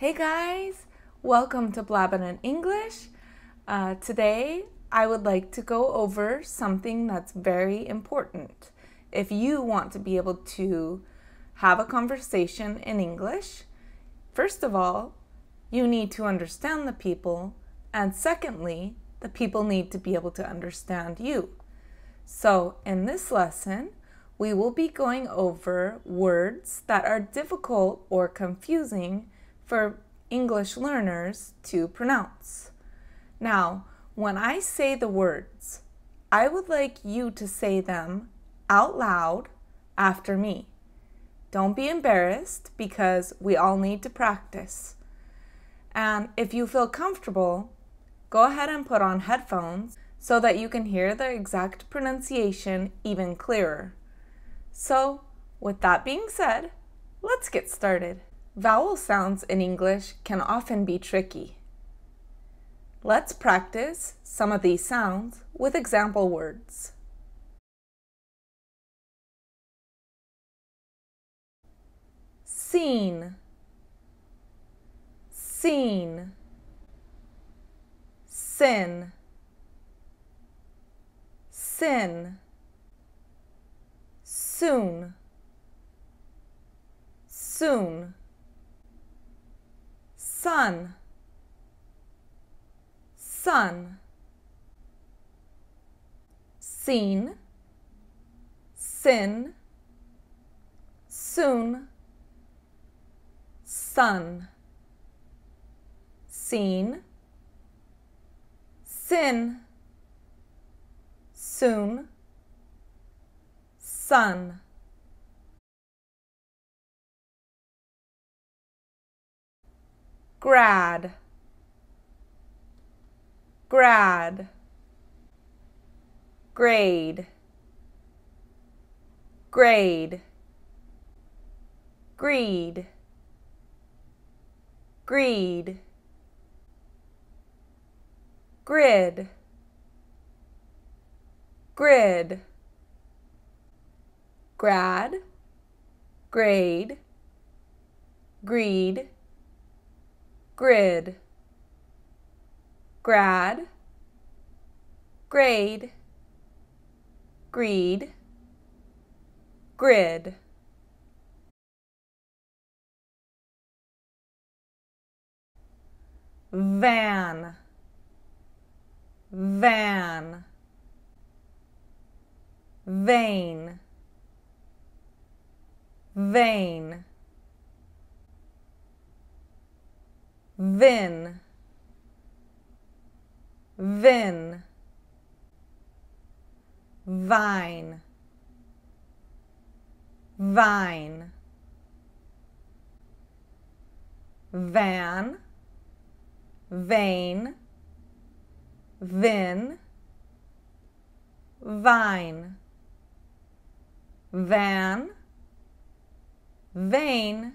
Hey guys, welcome to Blabbing in English. Uh, today I would like to go over something that's very important. If you want to be able to have a conversation in English, first of all, you need to understand the people, and secondly, the people need to be able to understand you. So, in this lesson, we will be going over words that are difficult or confusing for English learners to pronounce. Now, when I say the words, I would like you to say them out loud after me. Don't be embarrassed because we all need to practice. And if you feel comfortable, go ahead and put on headphones so that you can hear the exact pronunciation even clearer. So, with that being said, let's get started. Vowel sounds in English can often be tricky. Let's practice some of these sounds with example words. Seen, seen, sin, sin, soon, soon sun sun seen sin soon sun seen sin soon sun grad grad grade grade greed greed grid grid grad grade greed grid, grad, grade, greed, grid. van van vein vein Vin. Vin. Vine. Vine. Van. Vein. Vin. Vine. Van. Vein.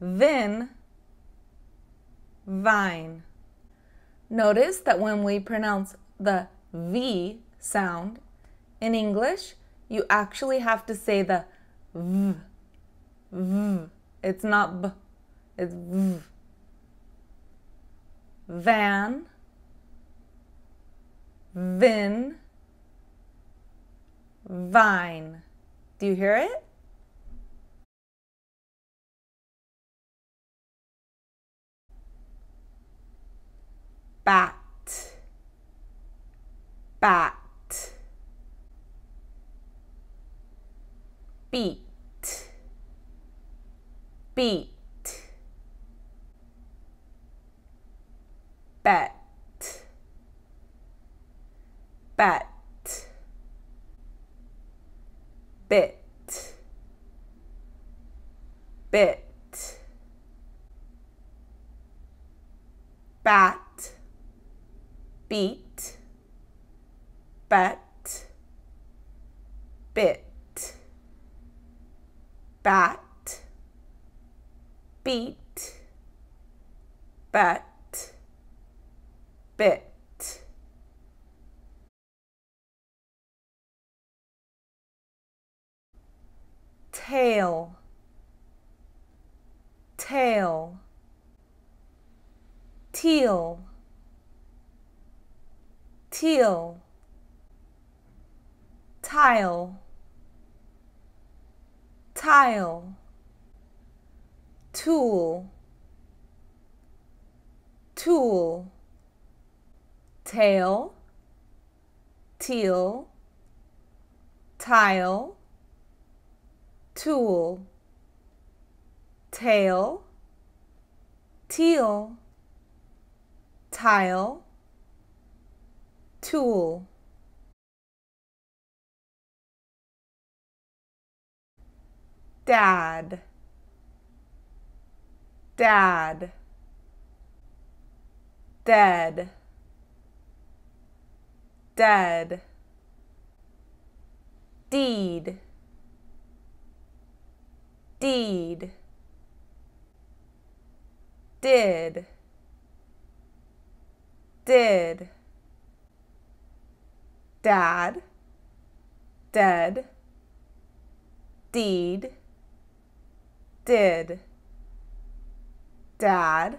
Vin vine. Notice that when we pronounce the V sound in English, you actually have to say the V. V. It's not B, it's V. Van, Vin, Vine. Do you hear it? bat bat beat beat bet bet bit bit bat beat, bet, bit, bat, beat, bet, bit. Tail, tail, teal, teal, tile, tile, tool, tool, tail, teal, tile, tool, tail, teal, tile, tool dad dad dead dead deed deed did did dad, dead, deed, did, dad,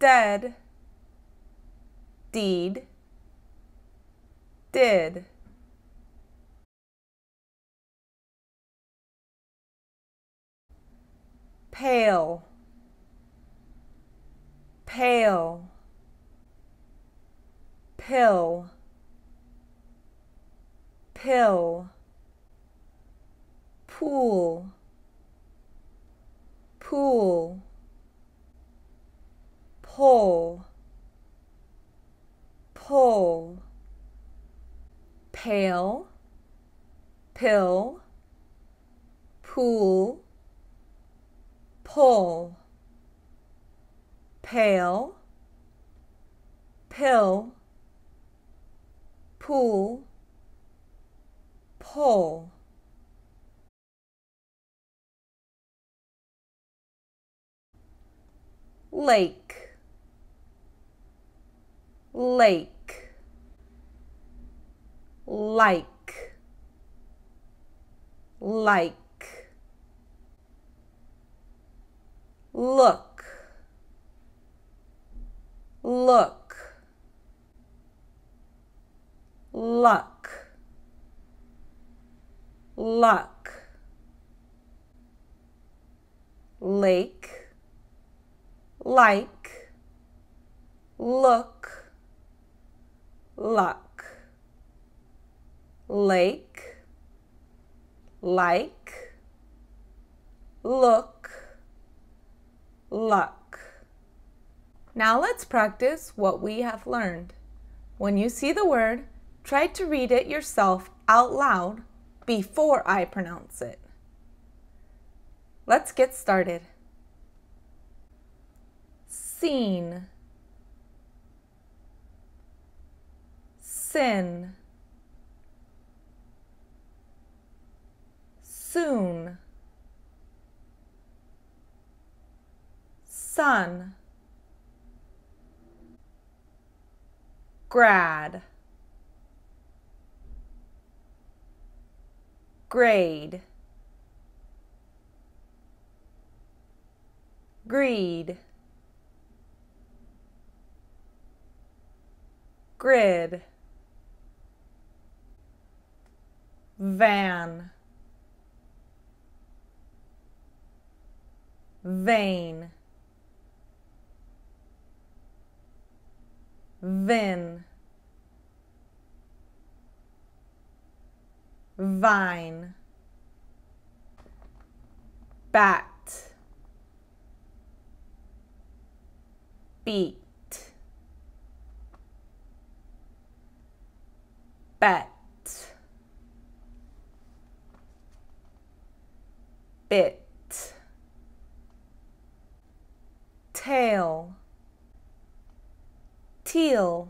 dead, deed, did. Pale, pale, pill pill pool pool pull pull pale pill pool pull pale pill pool Hole. Lake Lake Like Like Look Look luck luck lake like look luck lake like look luck now let's practice what we have learned when you see the word try to read it yourself out loud before I pronounce it. Let's get started. Seen. Sin. Soon. Sun. Grad. grade, greed, grid, van, vein, vin, vine bat beat bet bit tail teal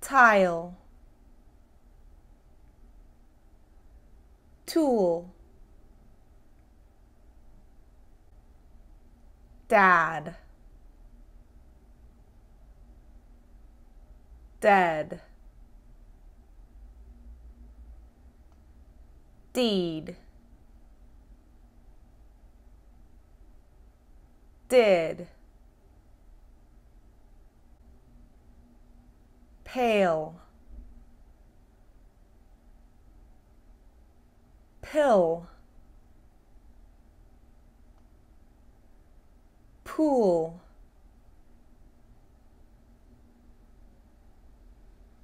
tile tool. Dad. Dead. Deed. Did. Pale. pill pool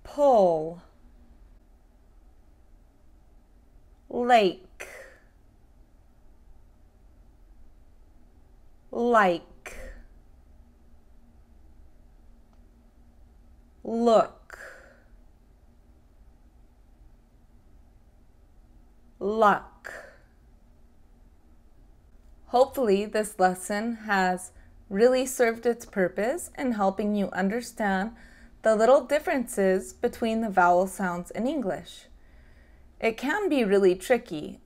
pull lake like look luck. Hopefully, this lesson has really served its purpose in helping you understand the little differences between the vowel sounds in English. It can be really tricky,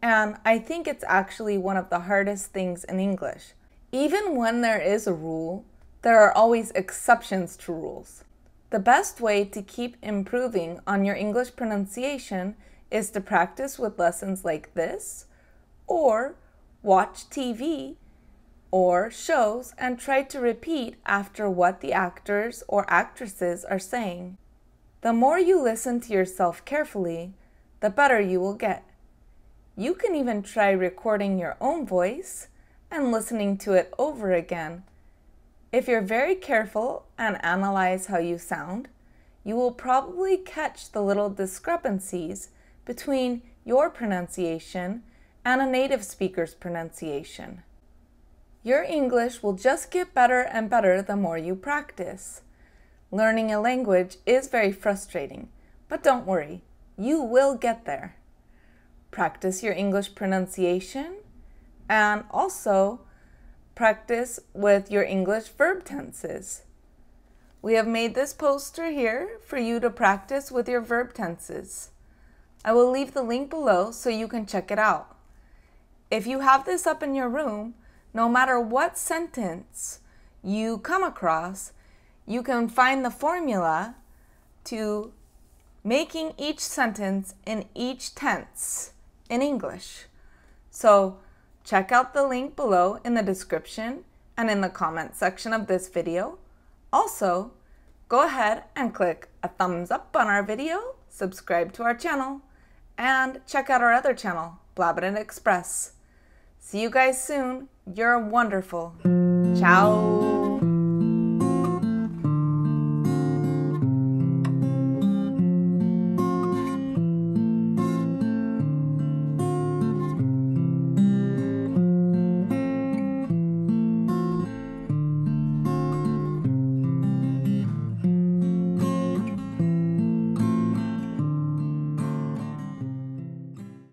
and I think it's actually one of the hardest things in English. Even when there is a rule, there are always exceptions to rules. The best way to keep improving on your English pronunciation is to practice with lessons like this, or watch TV or shows and try to repeat after what the actors or actresses are saying. The more you listen to yourself carefully, the better you will get. You can even try recording your own voice and listening to it over again. If you're very careful and analyze how you sound, you will probably catch the little discrepancies between your pronunciation and a native speaker's pronunciation. Your English will just get better and better the more you practice. Learning a language is very frustrating, but don't worry, you will get there. Practice your English pronunciation and also practice with your English verb tenses. We have made this poster here for you to practice with your verb tenses. I will leave the link below so you can check it out. If you have this up in your room, no matter what sentence you come across, you can find the formula to making each sentence in each tense in English. So check out the link below in the description and in the comment section of this video. Also, go ahead and click a thumbs up on our video, subscribe to our channel, and check out our other channel, Blabberton Express. See you guys soon. You're wonderful. Ciao.